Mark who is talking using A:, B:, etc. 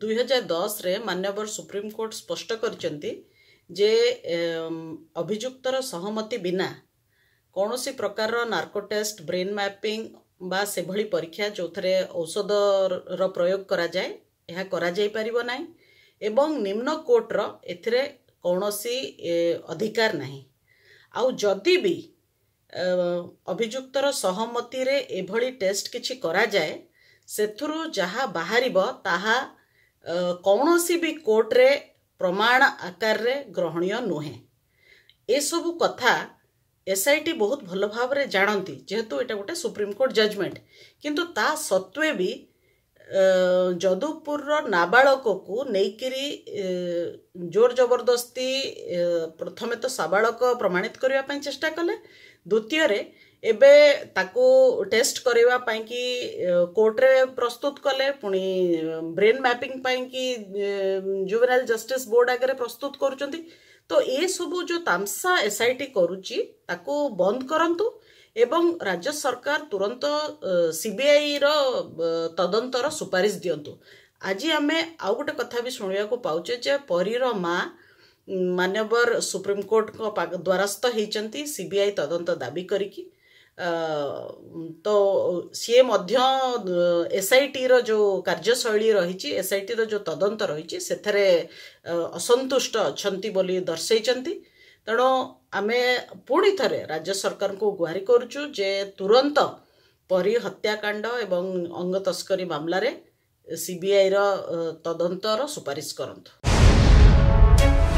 A: ଦୁଇହଜାର ଦଶରେ ମାନ୍ୟବର ସୁପ୍ରିମକୋର୍ଟ ସ୍ପଷ୍ଟ କରିଛନ୍ତି ଯେ ଅଭିଯୁକ୍ତର ସହମତି ବିନା କୌଣସି ପ୍ରକାରର ନାର୍କୋ ଟେଷ୍ଟ ବ୍ରେନ୍ ମ୍ୟାପିଂ ବା ସେଭଳି ପରୀକ୍ଷା ଯେଉଁଥିରେ ଔଷଧର ପ୍ରୟୋଗ କରାଯାଏ ଏହା କରାଯାଇପାରିବ ନାହିଁ ଏବଂ ନିମ୍ନ କୋର୍ଟର ଏଥିରେ କୌଣସି ଅଧିକାର ନାହିଁ ଆଉ ଯଦି ବି ଅଭିଯୁକ୍ତର ସହମତିରେ ଏଭଳି ଟେଷ୍ଟ କିଛି କରାଯାଏ ସେଥିରୁ ଯାହା ବାହାରିବ ତାହା कौन सी भी कोर्टे प्रमाण आकार रे ग्रहणीय नुहे यह कथा एस आई टी बहुत भल भाव जानती जेहेतु ये गोटे सुप्रीमकोर्ट जजमेंट किंतु ता सत्वे भी जदवपुर नाबाड़क को लेकर जोर जबरदस्ती प्रथम तो साबाड़क प्रमाणित करने चेष्टा कले द्वितीय ଏବେ ତାକୁ ଟେଷ୍ଟ କରିବା ପାଇଁକି କୋର୍ଟରେ ପ୍ରସ୍ତୁତ କଲେ ପୁଣି ବ୍ରେନ୍ ମ୍ୟାପିଂ ପାଇଁକି ଜୁବେନାଲ ଜଷ୍ଟିସ୍ ବୋର୍ଡ ଆଗରେ ପ୍ରସ୍ତୁତ କରୁଛନ୍ତି ତ ଏସବୁ ଯେଉଁ ତାମ୍ସା ଏସ୍ଆଇଟି କରୁଛି ତାକୁ ବନ୍ଦ କରନ୍ତୁ ଏବଂ ରାଜ୍ୟ ସରକାର ତୁରନ୍ତ ସିବିଆଇର ତଦନ୍ତର ସୁପାରିଶ ଦିଅନ୍ତୁ ଆଜି ଆମେ ଆଉ ଗୋଟେ କଥା ବି ଶୁଣିବାକୁ ପାଉଛେ ଯେ ପରୀର ମା ମାନ୍ୟବର ସୁପ୍ରିମକୋର୍ଟଙ୍କ ଦ୍ୱାରସ୍ଥ ହେଇଛନ୍ତି ସିବିଆଇ ତଦନ୍ତ ଦାବି କରିକି ତ ସିଏ ମଧ୍ୟ ଏସ୍ଆଇଟିର ଯେଉଁ କାର୍ଯ୍ୟଶୈଳୀ ରହିଛି ଏସ୍ଆଇଟିର ଯେଉଁ ତଦନ୍ତ ରହିଛି ସେଥିରେ ଅସନ୍ତୁଷ୍ଟ ଅଛନ୍ତି ବୋଲି ଦର୍ଶାଇଛନ୍ତି ତେଣୁ ଆମେ ପୁଣି ଥରେ ରାଜ୍ୟ ସରକାରଙ୍କୁ ଗୁହାରି କରୁଛୁ ଯେ ତୁରନ୍ତ ପରି ହତ୍ୟାକାଣ୍ଡ ଏବଂ ଅଙ୍ଗ ତସ୍କରୀ ମାମଲାରେ ସିବିଆଇର ତଦନ୍ତର ସୁପାରିଶ କରନ୍ତୁ